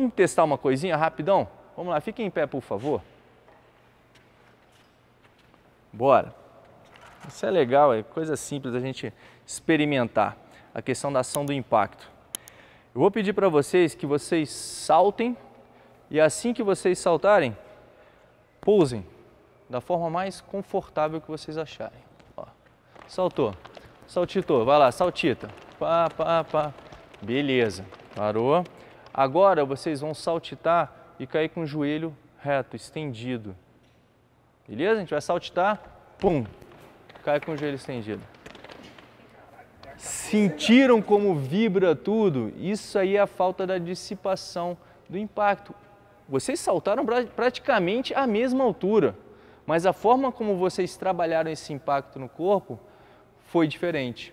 Vamos testar uma coisinha rapidão? Vamos lá, fiquem em pé, por favor. Bora. Isso é legal, é coisa simples a gente experimentar a questão da ação do impacto. Eu vou pedir para vocês que vocês saltem e assim que vocês saltarem, pousem da forma mais confortável que vocês acharem. Ó, saltou, saltitou, vai lá, saltita. Pá, pá, pá. Beleza, parou. Agora vocês vão saltitar e cair com o joelho reto, estendido. Beleza? A gente vai saltitar, pum, cai com o joelho estendido. Sentiram como vibra tudo? Isso aí é a falta da dissipação do impacto. Vocês saltaram praticamente à mesma altura, mas a forma como vocês trabalharam esse impacto no corpo foi diferente.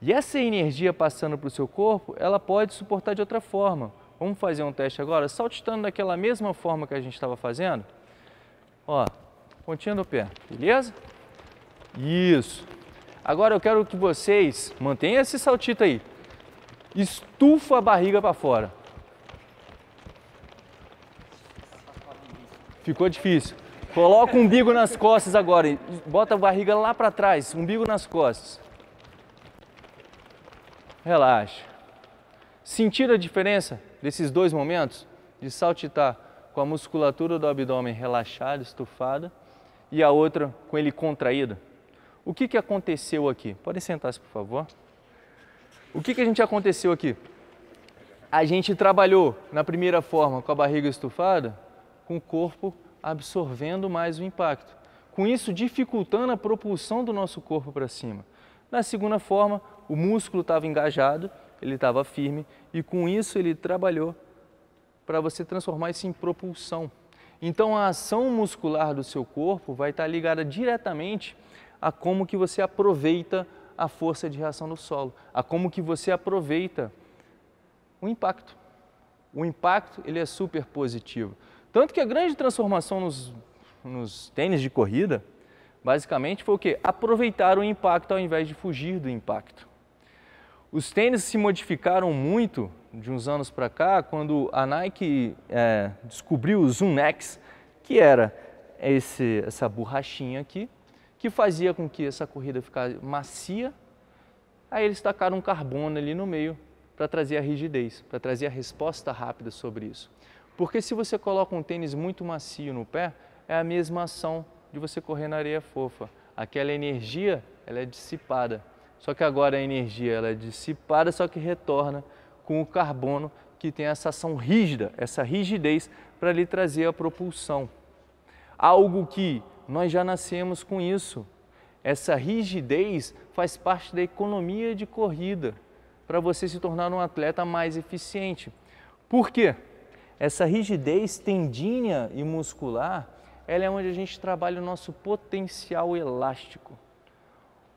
E essa energia passando para o seu corpo, ela pode suportar de outra forma. Vamos fazer um teste agora, saltitando daquela mesma forma que a gente estava fazendo. Ó, pontinha do pé, beleza? Isso. Agora eu quero que vocês mantenham esse saltito aí. Estufa a barriga para fora. Ficou difícil. Coloca o umbigo nas costas agora. Bota a barriga lá para trás, umbigo nas costas relaxa. Sentir a diferença desses dois momentos? De saltitar com a musculatura do abdômen relaxada, estufada, e a outra com ele contraído. O que, que aconteceu aqui? Podem sentar-se, por favor. O que, que a gente aconteceu aqui? A gente trabalhou na primeira forma com a barriga estufada, com o corpo absorvendo mais o impacto, com isso dificultando a propulsão do nosso corpo para cima. Na segunda forma, o músculo estava engajado, ele estava firme e com isso ele trabalhou para você transformar isso em propulsão. Então a ação muscular do seu corpo vai estar tá ligada diretamente a como que você aproveita a força de reação do solo, a como que você aproveita o impacto. O impacto ele é super positivo. Tanto que a grande transformação nos, nos tênis de corrida, basicamente, foi o quê? Aproveitar o impacto ao invés de fugir do impacto. Os tênis se modificaram muito de uns anos para cá, quando a Nike é, descobriu o Zoom X, que era esse, essa borrachinha aqui, que fazia com que essa corrida ficasse macia. Aí eles tacaram um carbono ali no meio para trazer a rigidez, para trazer a resposta rápida sobre isso. Porque se você coloca um tênis muito macio no pé, é a mesma ação de você correr na areia fofa. Aquela energia, ela é dissipada. Só que agora a energia ela é dissipada, só que retorna com o carbono que tem essa ação rígida, essa rigidez para lhe trazer a propulsão. Algo que nós já nascemos com isso. Essa rigidez faz parte da economia de corrida para você se tornar um atleta mais eficiente. Por quê? Essa rigidez tendinha e muscular, ela é onde a gente trabalha o nosso potencial elástico.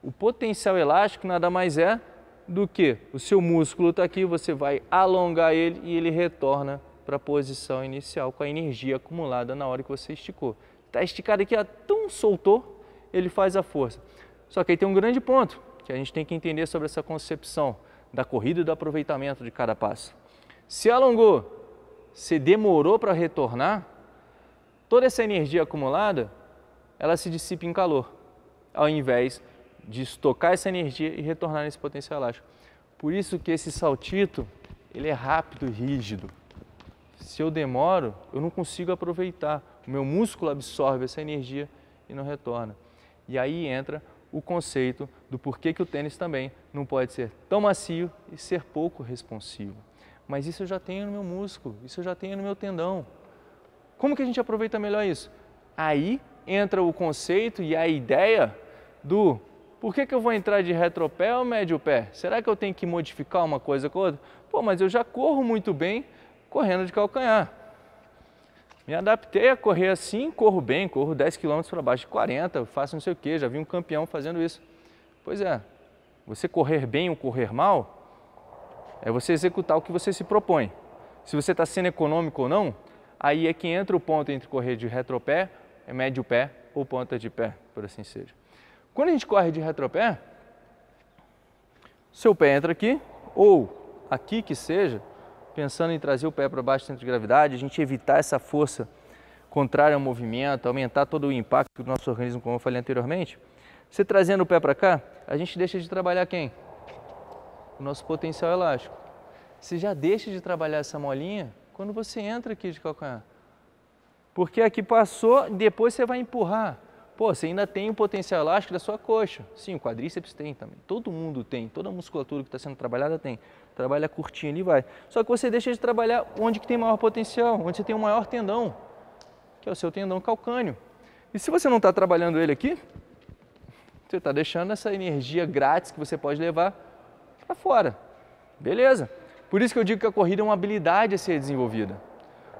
O potencial elástico nada mais é do que o seu músculo está aqui, você vai alongar ele e ele retorna para a posição inicial com a energia acumulada na hora que você esticou. Está esticado aqui, tão soltou, ele faz a força. Só que aí tem um grande ponto que a gente tem que entender sobre essa concepção da corrida e do aproveitamento de cada passo. Se alongou, se demorou para retornar, toda essa energia acumulada, ela se dissipa em calor, ao invés de estocar essa energia e retornar nesse potencial elástico. Por isso que esse saltito, ele é rápido e rígido. Se eu demoro, eu não consigo aproveitar. O meu músculo absorve essa energia e não retorna. E aí entra o conceito do porquê que o tênis também não pode ser tão macio e ser pouco responsivo. Mas isso eu já tenho no meu músculo, isso eu já tenho no meu tendão. Como que a gente aproveita melhor isso? Aí entra o conceito e a ideia do por que, que eu vou entrar de retropé ou médio pé? Será que eu tenho que modificar uma coisa com outra? Pô, mas eu já corro muito bem correndo de calcanhar. Me adaptei a correr assim, corro bem, corro 10 km para baixo de 40, faço não sei o que, já vi um campeão fazendo isso. Pois é, você correr bem ou correr mal é você executar o que você se propõe. Se você está sendo econômico ou não, aí é que entra o ponto entre correr de retropé, é médio pé ou ponta de pé, por assim seja. Quando a gente corre de retropé, seu pé entra aqui, ou aqui que seja, pensando em trazer o pé para baixo do centro de gravidade, a gente evitar essa força contrária ao movimento, aumentar todo o impacto do nosso organismo, como eu falei anteriormente, você trazendo o pé para cá, a gente deixa de trabalhar quem? O nosso potencial elástico. Você já deixa de trabalhar essa molinha quando você entra aqui de calcanhar. Porque aqui passou, depois você vai empurrar. Pô, você ainda tem o potencial elástico da sua coxa. Sim, o quadríceps tem também. Todo mundo tem, toda a musculatura que está sendo trabalhada tem. Trabalha curtinho ali, vai. Só que você deixa de trabalhar onde que tem maior potencial, onde você tem o maior tendão, que é o seu tendão calcâneo. E se você não está trabalhando ele aqui, você está deixando essa energia grátis que você pode levar para fora. Beleza. Por isso que eu digo que a corrida é uma habilidade a ser desenvolvida.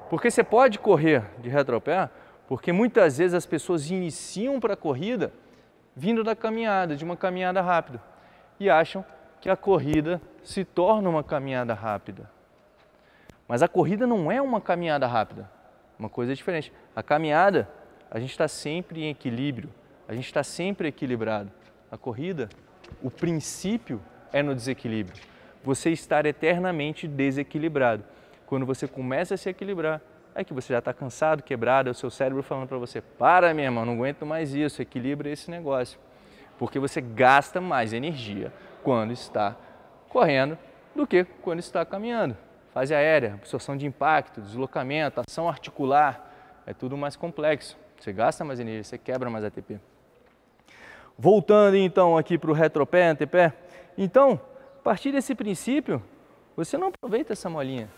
Porque você pode correr de retropé, porque muitas vezes as pessoas iniciam para a corrida vindo da caminhada, de uma caminhada rápida, e acham que a corrida se torna uma caminhada rápida. Mas a corrida não é uma caminhada rápida, uma coisa diferente. A caminhada, a gente está sempre em equilíbrio, a gente está sempre equilibrado. A corrida, o princípio é no desequilíbrio. Você estar eternamente desequilibrado. Quando você começa a se equilibrar, é que você já está cansado, quebrado, é o seu cérebro falando para você: para, minha irmão, não aguento mais isso, equilibra esse negócio. Porque você gasta mais energia quando está correndo do que quando está caminhando. Fase aérea, absorção de impacto, deslocamento, ação articular, é tudo mais complexo. Você gasta mais energia, você quebra mais ATP. Voltando então aqui para o retropé, antepé. Então, a partir desse princípio, você não aproveita essa molinha.